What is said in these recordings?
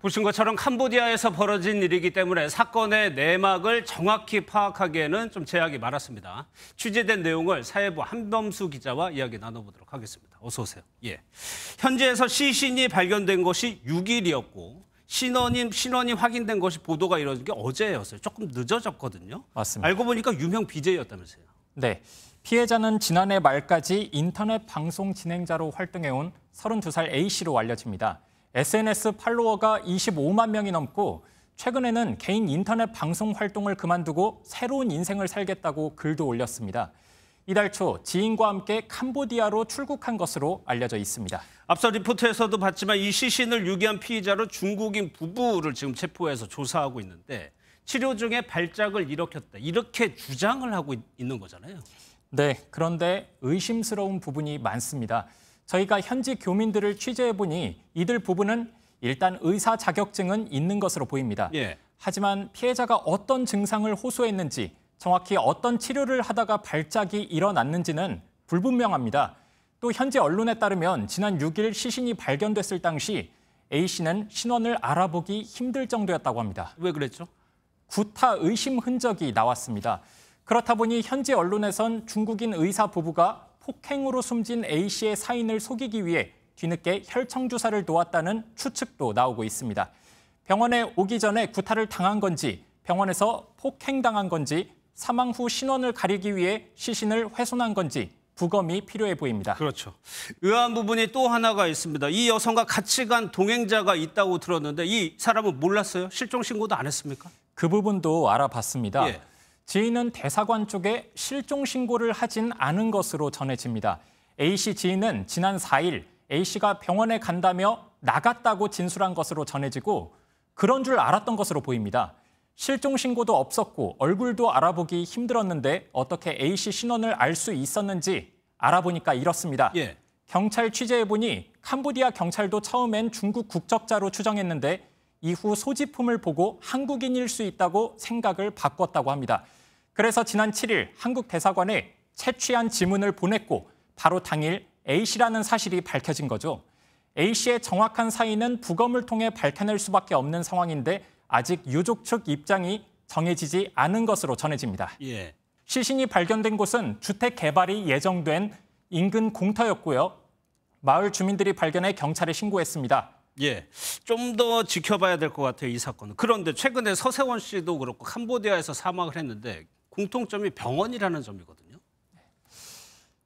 보신 것처럼 캄보디아에서 벌어진 일이기 때문에 사건의 내막을 정확히 파악하기에는 좀 제약이 많았습니다. 취재된 내용을 사회부 한범수 기자와 이야기 나눠보도록 하겠습니다. 어서 오세요. 예. 현지에서 시신이 발견된 것이 6일이었고 신원인 신원이 확인된 것이 보도가 이뤄진 게 어제였어요. 조금 늦어졌거든요. 맞습니다. 알고 보니까 유명 BJ였다면서요. 네. 피해자는 지난해 말까지 인터넷 방송 진행자로 활동해온 32살 A씨로 알려집니다. SNS 팔로워가 25만 명이 넘고 최근에는 개인 인터넷 방송 활동을 그만두고 새로운 인생을 살겠다고 글도 올렸습니다. 이달 초 지인과 함께 캄보디아로 출국한 것으로 알려져 있습니다. 앞서 리포트에서도 봤지만 이 시신을 유기한 피의자로 중국인 부부를 지금 체포해서 조사하고 있는데 치료 중에 발작을 일으켰다. 이렇게 주장을 하고 있는 거잖아요. 네, 그런데 의심스러운 부분이 많습니다. 저희가 현지 교민들을 취재해 보니 이들 부부는 일단 의사 자격증은 있는 것으로 보입니다. 예. 하지만 피해자가 어떤 증상을 호소했는지 정확히 어떤 치료를 하다가 발작이 일어났는지는 불분명합니다. 또 현지 언론에 따르면 지난 6일 시신이 발견됐을 당시 A 씨는 신원을 알아보기 힘들 정도였다고 합니다. 왜 그랬죠? 구타 의심 흔적이 나왔습니다. 그렇다 보니 현지 언론에선 중국인 의사 부부가 폭행으로 숨진 A씨의 사인을 속이기 위해 뒤늦게 혈청 주사를 놓았다는 추측도 나오고 있습니다. 병원에 오기 전에 구타를 당한 건지 병원에서 폭행당한 건지 사망 후 신원을 가리기 위해 시신을 훼손한 건지 부검이 필요해 보입니다. 그렇죠. 의아한 부분이 또 하나가 있습니다. 이 여성과 같이 간 동행자가 있다고 들었는데 이 사람은 몰랐어요? 실종 신고도 안 했습니까? 그 부분도 알아봤습니다. 예. 지인은 대사관 쪽에 실종 신고를 하진 않은 것으로 전해집니다. A씨 지인은 지난 4일 A씨가 병원에 간다며 나갔다고 진술한 것으로 전해지고 그런 줄 알았던 것으로 보입니다. 실종 신고도 없었고 얼굴도 알아보기 힘들었는데 어떻게 A씨 신원을 알 수 있었는지 알아보니까 이렇습니다. 예. 경찰 취재해보니 캄보디아 경찰도 처음엔 중국 국적자로 추정했는데 이후 소지품을 보고 한국인일 수 있다고 생각을 바꿨다고 합니다. 그래서 지난 7일 한국 대사관에 채취한 지문을 보냈고 바로 당일 A씨라는 사실이 밝혀진 거죠. A씨의 정확한 사인은 부검을 통해 밝혀낼 수밖에 없는 상황인데 아직 유족 측 입장이 정해지지 않은 것으로 전해집니다. 예. 시신이 발견된 곳은 주택 개발이 예정된 인근 공터였고요. 마을 주민들이 발견해 경찰에 신고했습니다. 예, 좀 더 지켜봐야 될 것 같아요, 이 사건은. 그런데 최근에 서세원 씨도 그렇고 캄보디아에서 사망을 했는데 공통점이 병원이라는 점이거든요.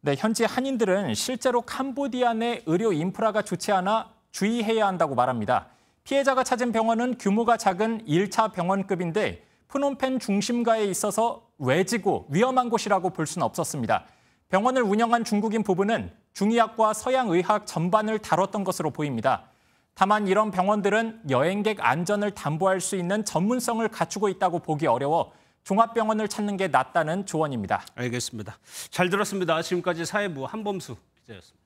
네, 현지 한인들은 실제로 캄보디아 내 의료 인프라가 좋지 않아 주의해야 한다고 말합니다. 피해자가 찾은 병원은 규모가 작은 1차 병원급인데 프놈펜 중심가에 있어서 외지고 위험한 곳이라고 볼 수는 없었습니다. 병원을 운영한 중국인 부부는 중의학과 서양의학 전반을 다뤘던 것으로 보입니다. 다만 이런 병원들은 여행객 안전을 담보할 수 있는 전문성을 갖추고 있다고 보기 어려워 종합병원을 찾는 게 낫다는 조언입니다. 알겠습니다. 잘 들었습니다. 지금까지 사회부 한범수 기자였습니다.